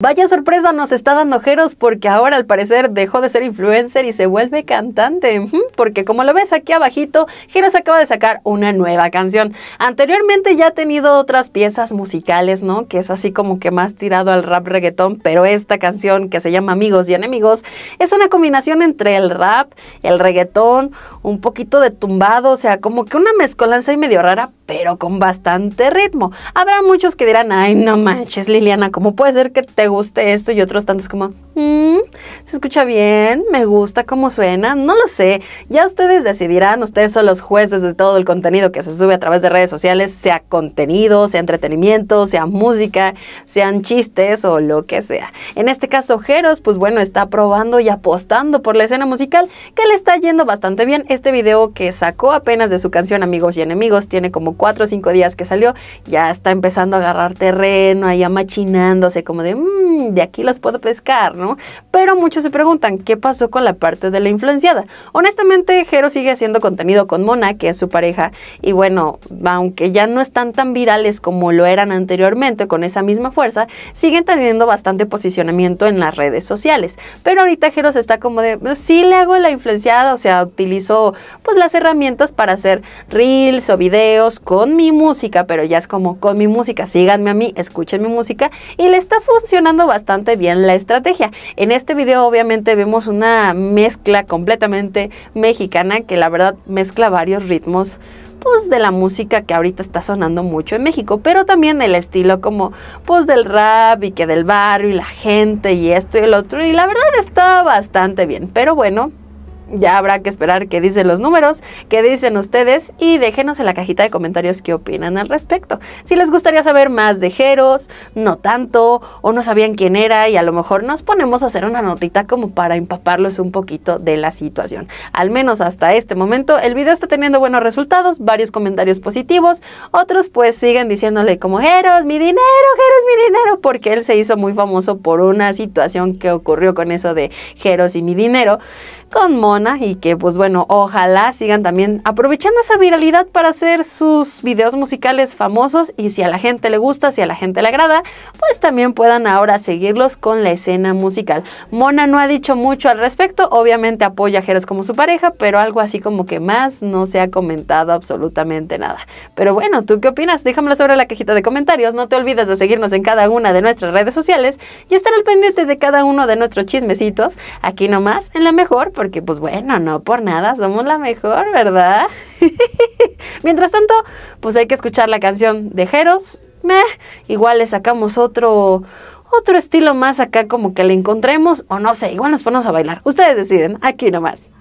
Vaya sorpresa nos está dando Jeros porque ahora al parecer dejó de ser influencer y se vuelve cantante. Porque como lo ves aquí abajito, Jeros acaba de sacar una nueva canción. Anteriormente ya ha tenido otras piezas musicales, ¿no? Que es así como que más tirado al rap reggaetón, pero esta canción que se llama Amigos y Enemigos es una combinación entre el rap, el reggaetón, un poquito de tumbado, o sea, como que una mezcolanza y medio rara, pero con bastante ritmo. Habrá muchos que dirán, ay, no manches, Liliana, ¿cómo puede ser que te guste esto? Y otros tantos como, Mmm, se escucha bien, me gusta cómo suena, no lo sé. Ya ustedes decidirán, ustedes son los jueces de todo el contenido que se sube a través de redes sociales, sea contenido, sea entretenimiento, sea música, sean chistes o lo que sea. En este caso, Jeros, pues bueno, está probando y apostando por la escena musical que le está yendo bastante bien. Este video que sacó apenas de su canción Amigos y Enemigos tiene como cuatro o cinco días que salió, ya está empezando a agarrar terreno, ahí machinándose como de, mmm, de aquí los puedo pescar, ¿no? Pero muchos se preguntan, ¿qué pasó con la parte de la influenciada? Honestamente, Jero sigue haciendo contenido con Mona, que es su pareja, y bueno, aunque ya no están tan virales como lo eran anteriormente con esa misma fuerza, siguen teniendo bastante posicionamiento en las redes sociales. Pero ahorita Jero se está como de, sí le hago la influenciada, o sea, utilizo pues las herramientas para hacer reels o videos con mi música, pero ya es como con mi música, síganme a mí, escuchen mi música y le está funcionando bastante bien la estrategia. En este video obviamente vemos una mezcla completamente mexicana que la verdad mezcla varios ritmos pues de la música que ahorita está sonando mucho en México, pero también el estilo como pues del rap y que del barrio y la gente y esto y el otro y la verdad está bastante bien, pero bueno, ya habrá que esperar qué dicen los números, qué dicen ustedes y déjenos en la cajita de comentarios qué opinan al respecto. Si les gustaría saber más de Jeros, no tanto, o no sabían quién era y a lo mejor nos ponemos a hacer una notita como para empaparlos un poquito de la situación. Al menos hasta este momento el video está teniendo buenos resultados, varios comentarios positivos, otros pues siguen diciéndole como Jeros, mi dinero, Jeros, mi porque él se hizo muy famoso por una situación que ocurrió con eso de Jeros y mi dinero, con Mona, y que pues bueno, ojalá sigan también aprovechando esa viralidad para hacer sus videos musicales famosos y si a la gente le gusta, si a la gente le agrada, pues también puedan ahora seguirlos con la escena musical. Mona no ha dicho mucho al respecto, obviamente apoya a Jeros como su pareja, pero algo así como que más no se ha comentado absolutamente nada. Pero bueno, ¿tú qué opinas? Déjamelo sobre la cajita de comentarios. No te olvides de seguirnos en cada una de nuestras redes sociales y estar al pendiente de cada uno de nuestros chismecitos aquí nomás en la mejor, porque pues bueno, no por nada, somos la mejor, ¿verdad? Mientras tanto, pues hay que escuchar la canción de Jeros. Meh, igual le sacamos otro otro estilo más acá como que le encontremos o no sé, igual nos ponemos a bailar. Ustedes deciden, aquí nomás.